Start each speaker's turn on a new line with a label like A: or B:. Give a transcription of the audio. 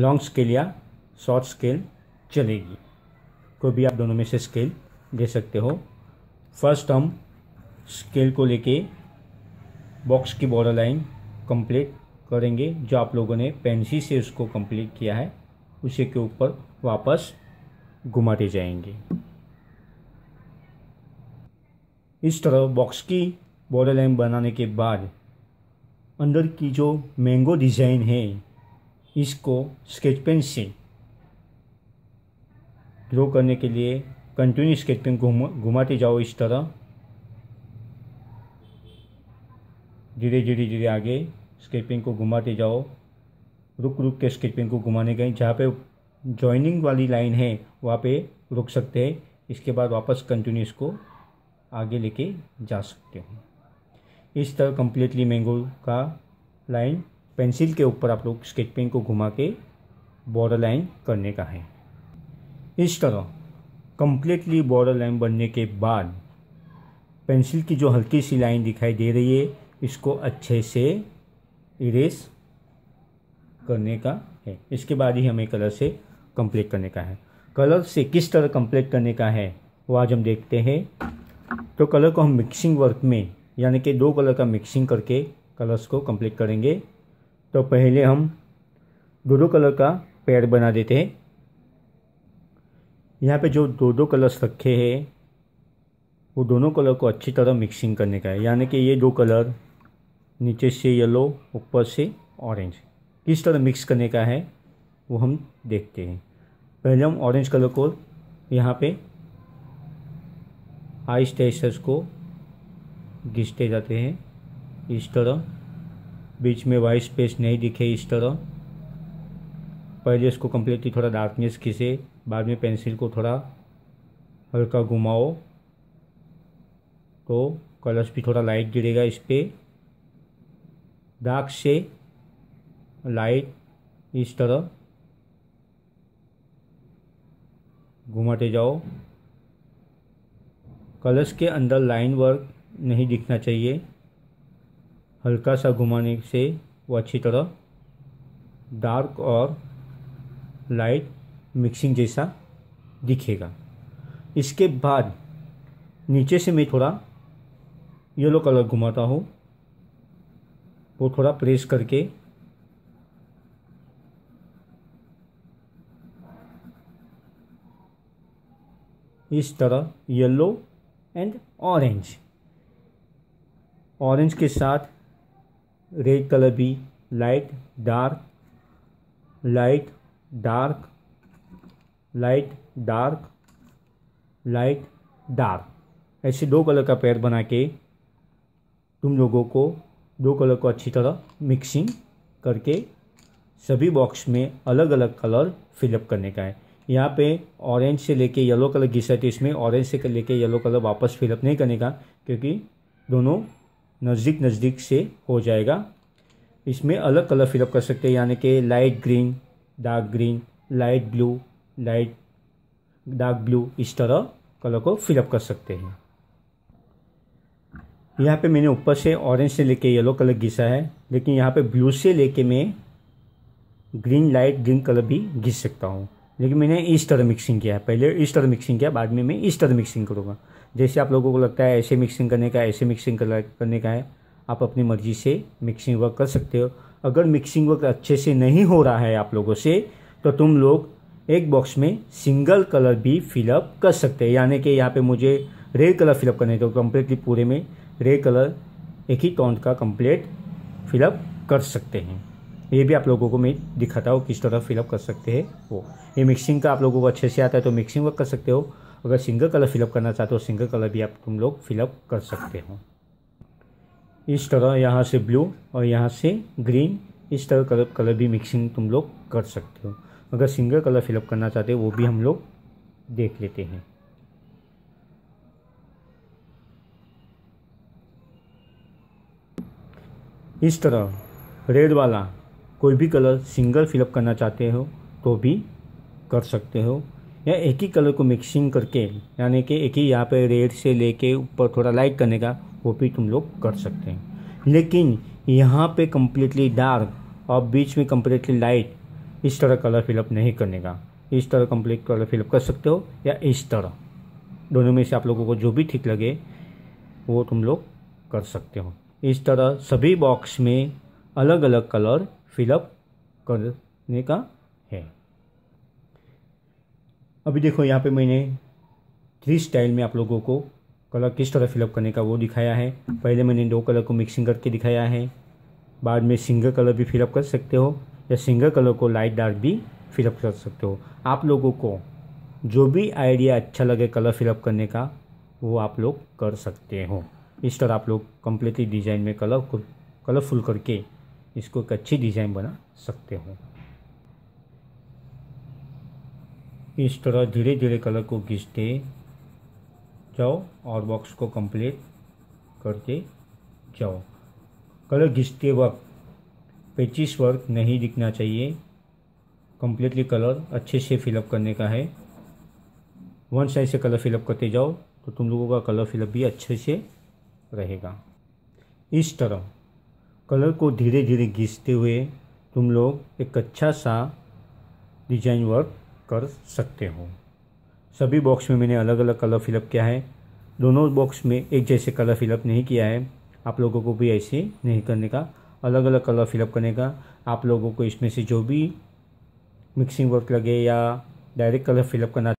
A: long scale या short scale चलेगी कोई भी आप दोनों में से स्केल दे सकते हो फर्स्ट हम स्केल को लेके बॉक्स की बॉर्डर लाइन कंप्लीट करेंगे जो आप लोगों ने पेंसिल से उसको कंप्लीट किया है उसी के ऊपर वापस घुमाते जाएंगे इस तरह बॉक्स की बॉर्डर लाइन बनाने के बाद अंदर की जो मैंगो डिज़ाइन है इसको स्केच पेन से ड्रॉ करने के लिए कंटिन्यू स्केच पेन घुमा घुमाते जाओ इस तरह धीरे धीरे धीरे आगे स्केच पेन को घुमाते जाओ रुक रुक के स्केच पेन को घुमाने गए जहाँ पे जॉइनिंग वाली लाइन है वहाँ पे रुक सकते हैं इसके बाद वापस कंटिन्यू इसको आगे लेके जा सकते हो इस तरह कम्प्लीटली मैंगो का लाइन पेंसिल के ऊपर आप लोग स्केच पेन को घुमा के बॉर्डर लाइन करने का है इस तरह कम्प्लीटली बॉर्डर लाइन बनने के बाद पेंसिल की जो हल्की सी लाइन दिखाई दे रही है इसको अच्छे से इरेस करने का है इसके बाद ही हमें कलर से कंप्लीट करने का है कलर से किस तरह कंप्लीट करने का है वो आज हम देखते हैं तो कलर को हम मिक्सिंग वर्क में यानी कि दो कलर का मिक्सिंग करके कलर्स को कंप्लीट करेंगे तो पहले हम दो कलर का पेड़ बना देते हैं यहाँ पे जो दो दो कलर्स रखे हैं वो दोनों कलर को अच्छी तरह मिक्सिंग करने का है यानी कि ये दो कलर नीचे से येलो ऊपर से ऑरेंज किस तरह मिक्स करने का है वो हम देखते हैं पहले हम ऑरेंज कलर को यहाँ पे आइस टेस्टर्स को घिसते जाते हैं इस तरह बीच में वाइट स्पेस नहीं दिखे इस तरह पहले इसको कम्प्लीटली थोड़ा डार्कनेस खींचे बाद में पेंसिल को थोड़ा हल्का घुमाओ तो कलर्स भी थोड़ा लाइट गिरेगा इस पर डार्क से लाइट इस तरह घुमाते जाओ कलर्स के अंदर लाइन वर्क नहीं दिखना चाहिए हल्का सा घुमाने से वो अच्छी तरह डार्क और लाइट मिक्सिंग जैसा दिखेगा इसके बाद नीचे से मैं थोड़ा येलो कलर घुमाता हूँ वो थोड़ा प्रेस करके इस तरह येलो एंड ऑरेंज ऑरेंज के साथ रेड कलर भी light dark light dark light dark light dark ऐसे दो कलर का पैर बना के तुम लोगों को दो कलर को अच्छी तरह मिक्सिंग करके सभी बॉक्स में अलग अलग कलर फिलअप करने का है यहाँ पे ऑरेंज से लेके येलो कलर घिसा थी इसमें ऑरेंज से लेके येलो कलर वापस फिलअप नहीं करने का क्योंकि दोनों नज़दीक नज़दीक से हो जाएगा इसमें अलग कलर फिलअप कर सकते हैं यानी कि light green dark green light blue light dark blue इस तरह कलर को फिलअप कर सकते हैं यहाँ पे मैंने ऊपर से ऑरेंज से लेके येलो कलर घिसा है लेकिन यहाँ पे ब्लू से लेके मैं ग्रीन लाइट ग्रीन कलर भी घिस सकता हूँ लेकिन मैंने इस तरह मिक्सिंग किया है पहले इस तरह मिक्सिंग किया बाद में मैं इस तरह मिक्सिंग करूँगा जैसे आप लोगों को लगता है ऐसे मिक्सिंग करने का ऐसे मिक्सिंग करने का है आप अपनी मर्ज़ी से मिक्सिंग वर्क कर सकते हो अगर मिक्सिंग वर्क अच्छे से नहीं हो रहा है आप लोगों से तो तुम लोग एक बॉक्स में सिंगल कलर भी फिलअप कर सकते हैं यानी कि यहाँ पे मुझे रेड कलर फिलअप करने तो कम्प्लीटली पूरे में रेड कलर एक ही टॉन्ट का कम्प्लीट फिलअप कर सकते हैं ये भी आप लोगों को मैं दिखाता हूँ किस तरह फिलअप कर सकते हैं वो ये मिक्सिंग का आप लोगों को अच्छे से आता है तो मिक्सिंग वर्क कर सकते हो अगर सिंगल कलर फिलअप करना चाहते हो सिंगल कलर भी आप तुम लोग फिलअप कर सकते हो इस तरह यहाँ से ब्लू और यहाँ से ग्रीन इस तरह कलर कलर भी मिक्सिंग तुम लोग कर सकते हो अगर सिंगल कलर फिलअप करना चाहते हो वो भी हम लोग देख लेते हैं इस तरह रेड वाला कोई भी कलर सिंगल फिलअप करना चाहते हो तो भी कर सकते हो या एक ही कलर को मिक्सिंग करके यानी कि एक ही यहाँ पे रेड से लेके ऊपर थोड़ा लाइट करने का वो भी तुम लोग कर सकते हैं लेकिन यहाँ पे कम्प्लीटली डार्क और बीच में कम्प्लीटली लाइट इस तरह कलर फिलअप नहीं करने का इस तरह कम्प्लीट कलर फिलअप कर सकते हो या इस तरह दोनों में से आप लोगों को जो भी ठीक लगे वो तुम लोग कर सकते हो इस तरह सभी बॉक्स में अलग अलग कलर फिलअप करने का है अभी देखो यहाँ पे मैंने थ्री स्टाइल में आप लोगों को कलर किस तरह फिलअप करने का वो दिखाया है पहले मैंने दो कलर को मिक्सिंग करके दिखाया है बाद में सिंगल कलर भी फिलअप कर सकते हो या सिंगल कलर को लाइट डार्क भी फिलअप कर सकते हो आप लोगों को जो भी आइडिया अच्छा लगे कलर फिलअप करने का वो आप लोग कर सकते हो इस तरह आप लोग कम्प्लीटली डिज़ाइन में कलर कलरफुल करके इसको एक अच्छी डिज़ाइन बना सकते हो इस तरह धीरे धीरे कलर को घिसते जाओ और बॉक्स को कंप्लीट करते जाओ कलर घिसते वक्त पेचिस वर्क नहीं दिखना चाहिए कम्प्लीटली कलर अच्छे से फिलअप करने का है वन साइड से कलर फिलअप करते जाओ तो तुम लोगों का कलर फिलअप भी अच्छे से रहेगा इस तरह कलर को धीरे धीरे घिसते हुए तुम लोग एक अच्छा सा डिजाइन वर्क कर सकते हो सभी बॉक्स में मैंने अलग अलग कलर फिलअप किया है दोनों बॉक्स में एक जैसे कलर फिलअप नहीं किया है आप लोगों को भी ऐसे नहीं करने का अलग अलग कलर फिलअप करने का आप लोगों को इसमें से जो भी मिक्सिंग वर्क लगे या डायरेक्ट कलर फिलअप करना